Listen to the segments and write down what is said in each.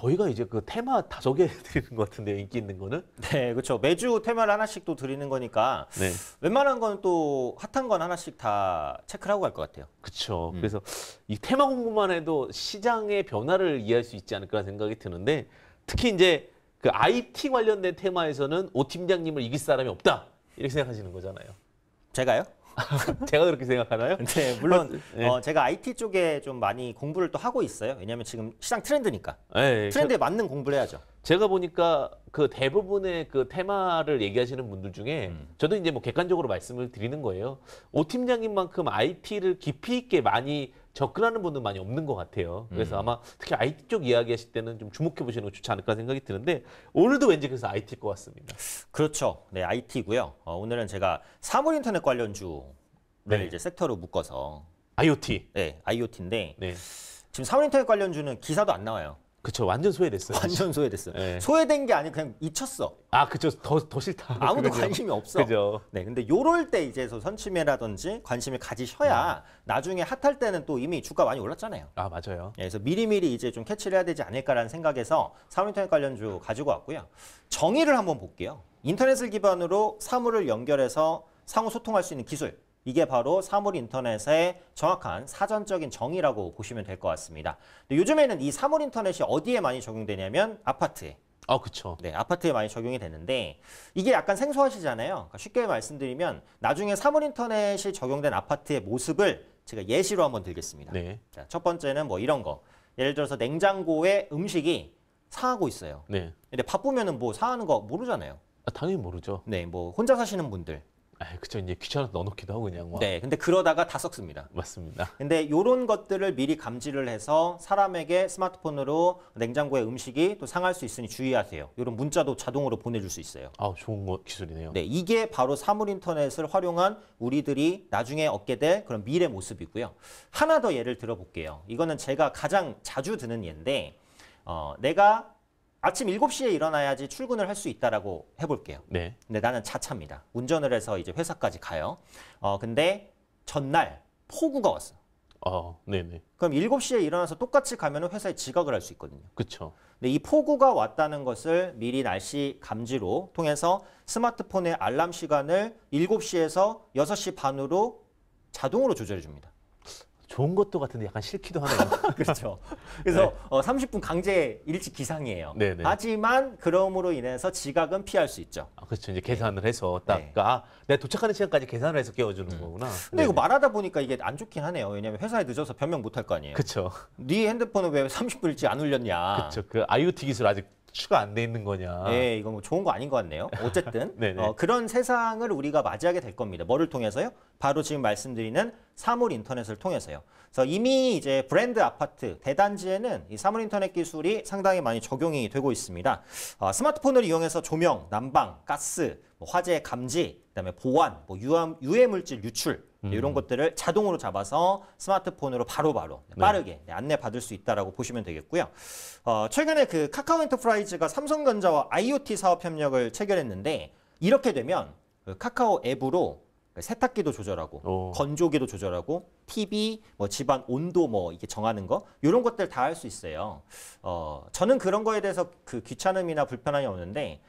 저희가 이제 그 테마 다섯 개 드리는 것 같은데요, 인기 있는 거는? 네, 그렇죠. 매주 테마를 하나씩 또 드리는 거니까 네. 웬만한 거는 또 핫한 건 하나씩 다 체크를 하고 갈 것 같아요. 그렇죠. 음. 그래서 이 테마 공부만 해도 시장의 변화를 이해할 수 있지 않을까 생각이 드는데 특히 이제 그 IT 관련된 테마에서는 오 팀장님을 이길 사람이 없다 이렇게 생각하시는 거잖아요. 제가요? 제가 그렇게 생각하나요? 네, 물론 어, 네. 어, 제가 IT 쪽에 좀 많이 공부를 또 하고 있어요. 왜냐하면 지금 시장 트렌드니까 네, 네. 트렌드에 저, 맞는 공부를 해야죠. 제가 보니까 그 대부분의 그 테마를 얘기하시는 분들 중에 음. 저도 이제 뭐 객관적으로 말씀을 드리는 거예요. 오 팀장님만큼 IT를 깊이 있게 많이 접근하는 분들 많이 없는 것 같아요. 그래서 음. 아마 특히 IT 쪽 이야기하실 때는 좀 주목해 보시는 게 좋지 않을까 생각이 드는데 오늘도 왠지 그래서 IT일 것 같습니다. 그렇죠. 네, IT고요. 어, 오늘은 제가 사물 인터넷 관련주를 네. 이제 섹터로 묶어서 IoT. 네, IoT인데 네. 지금 사물 인터넷 관련주는 기사도 안 나와요. 그쵸 완전 소외됐어요. 완전 소외됐어요. 네. 소외된 게 아니고 그냥 잊혔어. 아 그쵸 더더 싫다. 아무도 그죠? 관심이 없어. 그죠. 네, 근데 요럴 때 이제 선침해라든지 관심을 가지셔야 음. 나중에 핫할 때는 또 이미 주가 많이 올랐잖아요. 아 맞아요. 예, 그래서 미리미리 이제 좀 캐치를 해야 되지 않을까라는 생각에서 사물인터넷 관련주 가지고 왔고요. 정의를 한번 볼게요. 인터넷을 기반으로 사물을 연결해서 상호 소통할 수 있는 기술 이게 바로 사물 인터넷의 정확한 사전적인 정의라고 보시면 될 것 같습니다. 요즘에는 이 사물 인터넷이 어디에 많이 적용되냐면 아파트에. 아, 그렇죠. 네, 아파트에 많이 적용이 되는데 이게 약간 생소하시잖아요. 그러니까 쉽게 말씀드리면 나중에 사물 인터넷이 적용된 아파트의 모습을 제가 예시로 한번 들겠습니다. 네. 자, 첫 번째는 뭐 이런 거. 예를 들어서 냉장고에 음식이 상하고 있어요. 네. 근데 바쁘면은 뭐 상하는 거 모르잖아요. 아, 당연히 모르죠. 네, 뭐 혼자 사시는 분들 아, 그쵸. 이제 귀찮아서 넣어놓기도 하고 그냥 막. 네, 근데 그러다가 다 썩습니다. 맞습니다. 근데 요런 것들을 미리 감지를 해서 사람에게 스마트폰으로 냉장고에 음식이 또 상할 수 있으니 주의하세요. 요런 문자도 자동으로 보내줄 수 있어요. 아, 좋은 거 기술이네요. 네, 이게 바로 사물 인터넷을 활용한 우리들이 나중에 얻게 될 그런 미래 모습이고요. 하나 더 예를 들어볼게요. 이거는 제가 가장 자주 드는 예인데, 어, 내가 아침 7시에 일어나야지 출근을 할 수 있다라고 해볼게요. 네. 근데 나는 자차입니다. 운전을 해서 이제 회사까지 가요. 어, 근데 전날 폭우가 왔어. 아, 어, 네네. 그럼 7시에 일어나서 똑같이 가면 회사에 지각을 할 수 있거든요. 그렇죠. 근데 이 폭우가 왔다는 것을 미리 날씨 감지로 통해서 스마트폰의 알람 시간을 7시에서 6시 반으로 자동으로 조절해 줍니다. 좋은 것도 같은데 약간 싫기도 하네요. 그렇죠. 그래서 네. 어, 30분 강제 일찍 기상이에요. 네네. 네. 하지만 그럼으로 인해서 지각은 피할 수 있죠. 아, 그렇죠. 이제 계산을 네. 해서 네. 딱 네. 아, 내가 도착하는 시간까지 계산을 해서 깨워주는 음. 거구나. 근데 네네. 이거 말하다 보니까 이게 안 좋긴 하네요. 왜냐하면 회사에 늦어서 변명 못 할 거 아니에요. 그렇죠. 네 핸드폰은 왜 30분 일찍 안 울렸냐. 그렇죠. 그 IoT 기술 아직 추가 안 돼 있는 거냐. 예, 이건 뭐 좋은 거 아닌 것 같네요. 어쨌든 어, 그런 세상을 우리가 맞이하게 될 겁니다. 뭐를 통해서요? 바로 지금 말씀드리는 사물 인터넷을 통해서요. 그래서 이미 이제 브랜드 아파트 대단지에는 이 사물 인터넷 기술이 상당히 많이 적용이 되고 있습니다. 어, 스마트폰을 이용해서 조명, 난방, 가스, 뭐 화재 감지, 그다음에 보안, 뭐 유해 물질 유출 음. 이런 것들을 자동으로 잡아서 스마트폰으로 바로바로 바로 네. 빠르게 네. 안내 받을 수 있다라고 보시면 되겠고요. 어, 최근에 그 카카오 엔터프라이즈가 삼성전자와 IoT 사업 협력을 체결했는데 이렇게 되면 그 카카오 앱으로 그 세탁기도 조절하고 오. 건조기도 조절하고 TV 뭐 집안 온도 뭐 이게 정하는 거 이런 것들 다 할 수 있어요. 어 저는 그런 거에 대해서 그 귀찮음이나 불편함이 없는데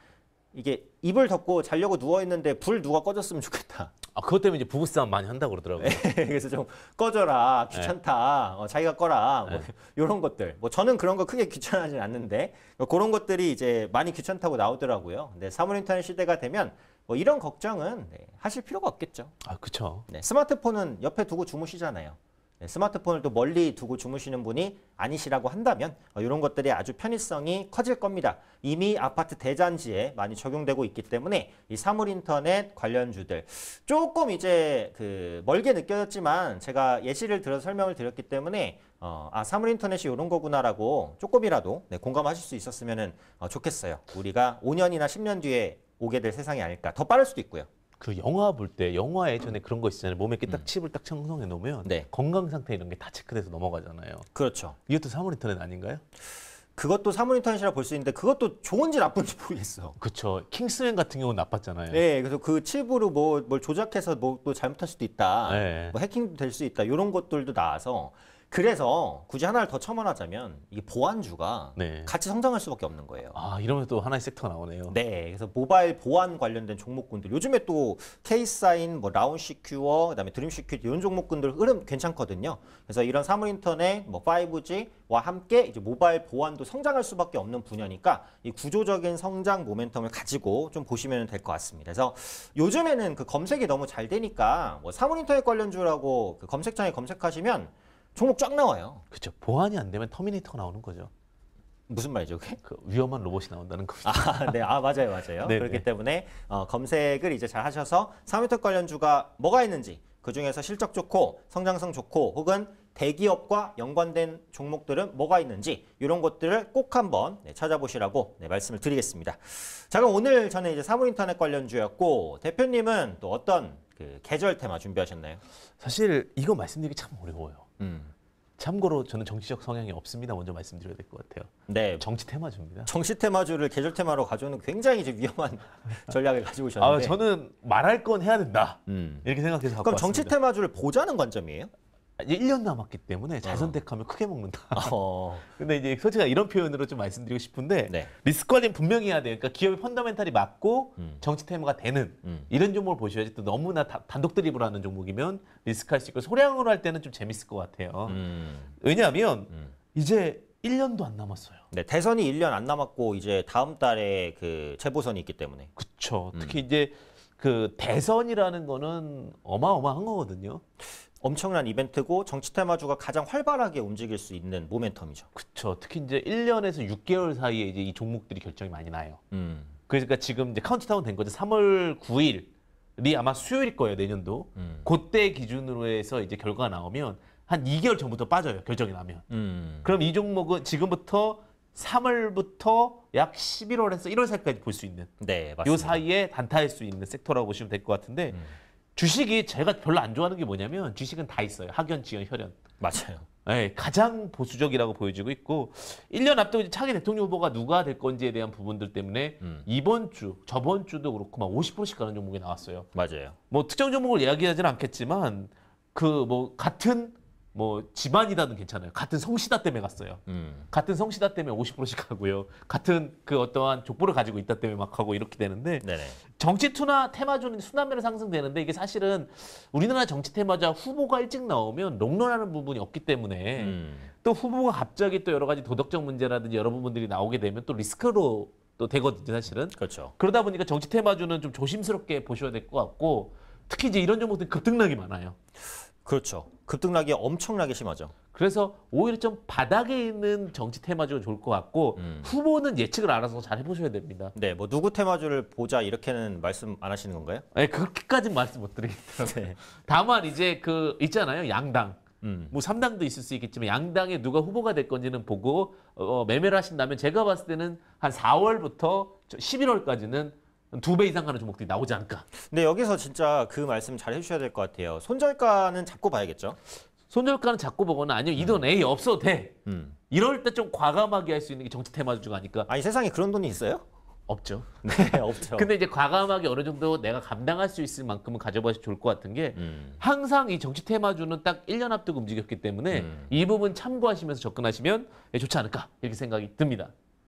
이게 이불 덮고 자려고 누워 있는데 불 누가 꺼졌으면 좋겠다. 아 그것 때문에 이제 부부싸움 많이 한다 그러더라고요. 네, 그래서 좀 꺼져라 네. 귀찮다 어, 자기가 꺼라 뭐 이런 네. 것들. 뭐 저는 그런 거 크게 귀찮아하진 않는데 그런 뭐 것들이 이제 많이 귀찮다고 나오더라고요. 근데 사물 인터넷 시대가 되면 뭐 이런 걱정은 네, 하실 필요가 없겠죠. 아 그렇죠. 네, 스마트폰은 옆에 두고 주무시잖아요. 예, 스마트폰을 또 멀리 두고 주무시는 분이 아니시라고 한다면 어, 이런 것들이 아주 편의성이 커질 겁니다. 이미 아파트 대잔지에 많이 적용되고 있기 때문에 이 사물 인터넷 관련주들 조금 이제 그 멀게 느껴졌지만 제가 예시를 들어 서 설명을 드렸기 때문에 어, 아 사물 인터넷이 이런 거구나라고 조금이라도 네, 공감하실 수 있었으면 어, 좋겠어요. 우리가 5년이나 10년 뒤에 오게 될 세상이 아닐까. 더 빠를 수도 있고요. 그 영화 볼 때 영화 예전에 음. 그런 거 있잖아요. 몸에 이렇게 딱 음. 칩을 딱청성해 놓으면 네. 건강 상태 이런 게 다 체크돼서 넘어가잖아요. 그렇죠. 이것도 사모니터넷 아닌가요? 그것도 사모니터넷이라 볼 수 있는데 그것도 좋은지 나쁜지 모르겠어. 그렇죠. 킹스맨 같은 경우는 나빴잖아요. 네, 그래서 그 칩으로 뭐 뭘 조작해서 뭐 또 잘못할 수도 있다. 네. 뭐 해킹도 될 수 있다. 이런 것들도 나와서 그래서 굳이 하나를 더 첨언하자면 이 보안주가 네. 같이 성장할 수밖에 없는 거예요. 아 이러면 또 하나의 섹터가 나오네요. 네, 그래서 모바일 보안 관련된 종목군들 요즘에 또 케이사인, 뭐 라운시큐어, 그다음에 드림시큐 이런 종목군들 흐름 괜찮거든요. 그래서 이런 사물인터넷, 뭐 5G와 함께 이제 모바일 보안도 성장할 수밖에 없는 분야니까 이 구조적인 성장 모멘텀을 가지고 좀 보시면 될 것 같습니다. 그래서 요즘에는 그 검색이 너무 잘 되니까 뭐 사물인터넷 관련주라고 그 검색창에 검색하시면 종목 쫙 나와요. 그렇죠. 보완이 안 되면 터미네이터가 나오는 거죠. 무슨 말이죠, 그게? 그 위험한 로봇이 나온다는 겁니 아, 네, 아 맞아요, 맞아요. 네 그렇기 네. 때문에 어, 검색을 이제 잘 하셔서 사미텍 관련주가 뭐가 있는지 그 중에서 실적 좋고 성장성 좋고 혹은 대기업과 연관된 종목들은 뭐가 있는지 이런 것들을 꼭 한번 네, 찾아보시라고 네, 말씀을 드리겠습니다. 자, 그럼 오늘 저는 이제 사물인터넷 관련주였고 대표님은 또 어떤 그 계절 테마 준비하셨나요? 사실 이거 말씀드리기 참 어려워요. 음. 참고로 저는 정치적 성향이 없습니다. 먼저 말씀드려야 될 것 같아요. 네. 정치 테마주입니다. 정치 테마주를 계절 테마로 가져오는 굉장히 이제 위험한 전략을 가지고 오셨는데. 아, 저는 말할 건 해야 된다. 음. 이렇게 생각해서 갖고 그럼 정치 테마주를 보자는 관점이에요? 이제 1년 남았기 때문에 잘 어. 선택하면 크게 먹는다. 어. 근데 이제 솔직히 이런 표현으로 좀 말씀드리고 싶은데 네. 리스크 관리는 분명히 해야 돼요. 그러니까 기업의 펀더멘탈이 맞고 음. 정치 테마가 되는 음. 이런 종목을 보셔야지 또 너무나 다, 단독 드립을 하는 종목이면 리스크할 수 있고 소량으로 할 때는 좀 재밌을 것 같아요. 음. 왜냐하면 음. 이제 1년도 안 남았어요. 네, 대선이 1년 안 남았고 이제 다음 달에 그최보선이 있기 때문에. 그렇죠. 특히 음. 이제 그 대선이라는 거는 어마어마한 거거든요. 엄청난 이벤트고 정치 테마주가 가장 활발하게 움직일 수 있는 모멘텀이죠. 그렇죠. 특히 이제 1년에서 6개월 사이에 이제 이 종목들이 결정이 많이 나요. 음. 그러니까 지금 이제 카운트다운 된 거죠. 3월 9일이 아마 수요일 거예요, 내년도. 음. 그때 기준으로 해서 이제 결과가 나오면 한 2개월 전부터 빠져요, 결정이 나면. 음. 그럼 이 종목은 지금부터 3월부터 약 11월에서 1월 사이까지 볼 수 있는 네, 맞습니다. 요 사이에 단타할 수 있는 섹터라고 보시면 될 것 같은데 음. 주식이 제가 별로 안 좋아하는 게 뭐냐면 주식은 다 있어요. 학연, 지연, 혈연. 맞아요. 네, 가장 보수적이라고 보여지고 있고 1년 앞두고 차기 대통령 후보가 누가 될 건지에 대한 부분들 때문에 음. 이번 주, 저번 주도 그렇고 막 50%씩 가는 종목이 나왔어요. 맞아요. 뭐 특정 종목을 이야기하지는 않겠지만 그 뭐 같은 뭐 집안이다는 괜찮아요. 같은 성씨다 때문에 갔어요. 음. 같은 성씨다 때문에 50%씩 하고요. 같은 그 어떠한 족보를 가지고 있다 때문에 막 하고 이렇게 되는데 네네. 정치 투나 테마주는 순환매로 상승되는데 이게 사실은 우리나라 정치 테마자 후보가 일찍 나오면 롱런하는 부분이 없기 때문에 음. 또 후보가 갑자기 또 여러 가지 도덕적 문제라든지 여러 부분들이 나오게 되면 또 리스크로 또 되거든요, 사실은. 그렇죠. 그러다 보니까 정치 테마주는 좀 조심스럽게 보셔야 될 것 같고 특히 이제 이런 종목들 급등락이 많아요. 그렇죠. 급등락이 엄청나게 심하죠. 그래서 오히려 좀 바닥에 있는 정치 테마주가 좋을 것 같고 음. 후보는 예측을 알아서 잘 해보셔야 됩니다. 네, 뭐 누구 테마주를 보자 이렇게는 말씀 안 하시는 건가요? 네, 그렇게까지 말씀 못 드리겠어요. 네. 다만 이제 그 있잖아요, 양당. 음. 뭐 3당도 있을 수 있겠지만 양당에 누가 후보가 될 건지는 보고 어, 매매를 하신다면 제가 봤을 때는 한 4월부터 11월까지는 두배 이상 가는 종목들이 나오지 않을까. 근데 여기서 진짜 그 말씀 잘 해주셔야 될 것 같아요. 손절가는 잡고 봐야겠죠? 손절가는 잡고 보거나 아니면 이돈 A 없어도 돼. 음. 이럴 때 좀 과감하게 할 수 있는 게 정치 테마 중 아닐까. 아니 세상에 그런 돈이 있어요? 없죠. 네, 없죠. 근데 이제 과감하게 어느 정도 내가 감당할 수 있을 만큼은 가져봐서 좋을 것 같은 게 음. 항상 이 정치 테마주는 딱 1년 앞두고 움직였기 때문에 음. 이 부분 참고하시면서 접근하시면 좋지 않을까 이렇게 생각이 듭니다.